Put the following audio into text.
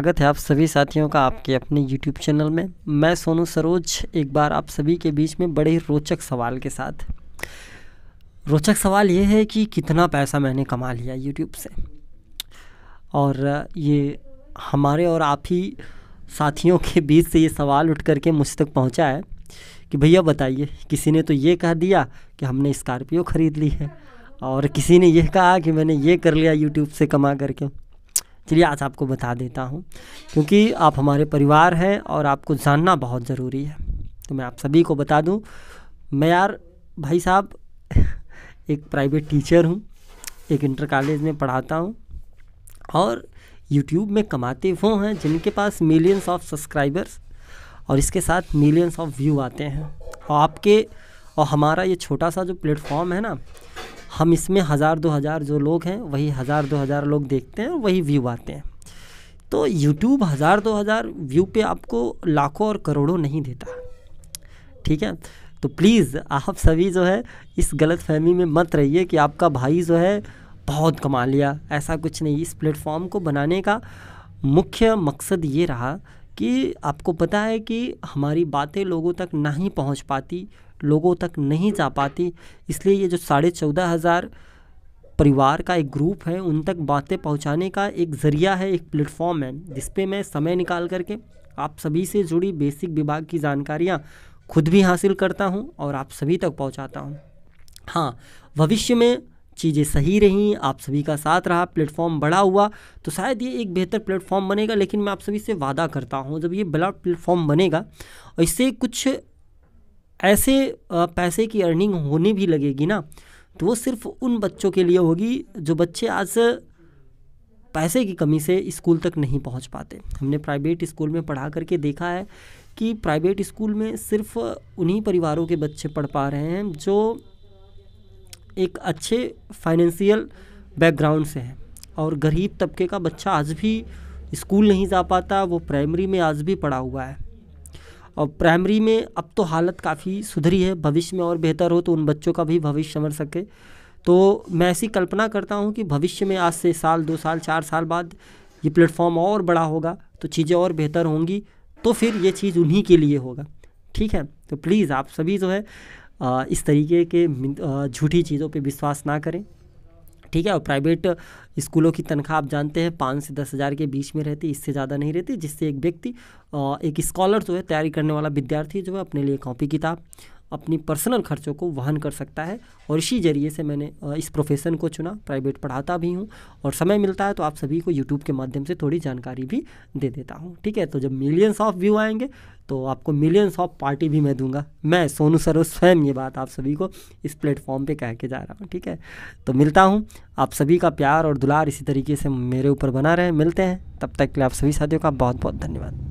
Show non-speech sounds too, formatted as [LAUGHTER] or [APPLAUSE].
स्वागत है आप सभी साथियों का आपके अपने YouTube चैनल में मैं सोनू सरोज एक बार आप सभी के बीच में बड़े रोचक सवाल के साथ रोचक सवाल ये है कि कितना पैसा मैंने कमा लिया YouTube से और ये हमारे और आप ही साथियों के बीच से ये सवाल उठ करके मुझ तक पहुंचा है कि भैया बताइए किसी ने तो ये कह दिया कि हमने स्कॉर्पियो ख़रीद ली है और किसी ने यह कहा कि मैंने ये कर लिया यूट्यूब से कमा करके चलिए आज आपको बता देता हूँ क्योंकि आप हमारे परिवार हैं और आपको जानना बहुत ज़रूरी है तो मैं आप सभी को बता दूँ मैं यार भाई साहब [LAUGHS] एक प्राइवेट टीचर हूँ एक इंटर कॉलेज में पढ़ाता हूँ और यूट्यूब में कमाते वो हैं जिनके पास मिलियंस ऑफ सब्सक्राइबर्स और इसके साथ मिलियंस ऑफ व्यू आते हैं और आपके और हमारा ये छोटा सा जो प्लेटफॉर्म है ना हम इसमें हज़ार दो हज़ार जो लोग हैं वही हज़ार दो हज़ार लोग देखते हैं वही व्यू आते हैं तो यूट्यूब हज़ार दो हज़ार व्यू पे आपको लाखों और करोड़ों नहीं देता ठीक है तो प्लीज़ आप सभी जो है इस गलत फहमी में मत रहिए कि आपका भाई जो है बहुत कमा लिया ऐसा कुछ नहीं इस प्लेटफॉर्म को बनाने का मुख्य मकसद ये रहा कि आपको पता है कि हमारी बातें लोगों तक नहीं पहुंच पाती लोगों तक नहीं जा पाती इसलिए ये जो साढ़े चौदह हज़ार परिवार का एक ग्रुप है उन तक बातें पहुंचाने का एक ज़रिया है एक प्लेटफॉर्म है जिसपे मैं समय निकाल करके आप सभी से जुड़ी बेसिक विभाग की जानकारियाँ खुद भी हासिल करता हूँ और आप सभी तक पहुँचाता हूँ हाँ भविष्य में चीज़ें सही रहीं आप सभी का साथ रहा प्लेटफॉर्म बड़ा हुआ तो शायद ये एक बेहतर प्लेटफॉर्म बनेगा लेकिन मैं आप सभी से वादा करता हूँ जब ये बड़ा प्लेटफॉर्म बनेगा और इससे कुछ ऐसे पैसे की अर्निंग होने भी लगेगी ना तो वो सिर्फ उन बच्चों के लिए होगी जो बच्चे आज पैसे की कमी से स्कूल तक नहीं पहुंच पाते हमने प्राइवेट स्कूल में पढ़ा करके देखा है कि प्राइवेट स्कूल में सिर्फ उन्हीं परिवारों के बच्चे पढ़ पा रहे हैं जो एक अच्छे फाइनेंशियल बैकग्राउंड से हैं और गरीब तबके का बच्चा आज भी स्कूल नहीं जा पाता वो प्राइमरी में आज भी पढ़ा हुआ है और प्राइमरी में अब तो हालत काफ़ी सुधरी है भविष्य में और बेहतर हो तो उन बच्चों का भी भविष्य समझ सके तो मैं ऐसी कल्पना करता हूँ कि भविष्य में आज से साल दो साल चार साल बाद ये प्लेटफॉर्म और बड़ा होगा तो चीज़ें और बेहतर होंगी तो फिर ये चीज़ उन्हीं के लिए होगा ठीक है तो प्लीज़ आप सभी जो है इस तरीके के झूठी चीज़ों पे विश्वास ना करें ठीक है और प्राइवेट स्कूलों की तनख्वाह आप जानते हैं पाँच से दस हज़ार के बीच में रहती इससे ज़्यादा नहीं रहती जिससे एक व्यक्ति एक स्कॉलर जो है तैयारी करने वाला विद्यार्थी जो है अपने लिए कॉपी किताब अपनी पर्सनल खर्चों को वहन कर सकता है और इसी जरिए से मैंने इस प्रोफेशन को चुना प्राइवेट पढ़ाता भी हूँ और समय मिलता है तो आप सभी को यूट्यूब के माध्यम से थोड़ी जानकारी भी दे देता हूँ ठीक है तो जब मिलियंस ऑफ व्यू आएंगे तो आपको मिलियंस ऑफ पार्टी भी मैं दूंगा मैं सोनू सरो स्वयं ये बात आप सभी को इस प्लेटफॉर्म पे कह के जा रहा हूँ ठीक है तो मिलता हूँ आप सभी का प्यार और दुलार इसी तरीके से मेरे ऊपर बना रहे मिलते हैं तब तक के लिए आप सभी साथियों का बहुत बहुत धन्यवाद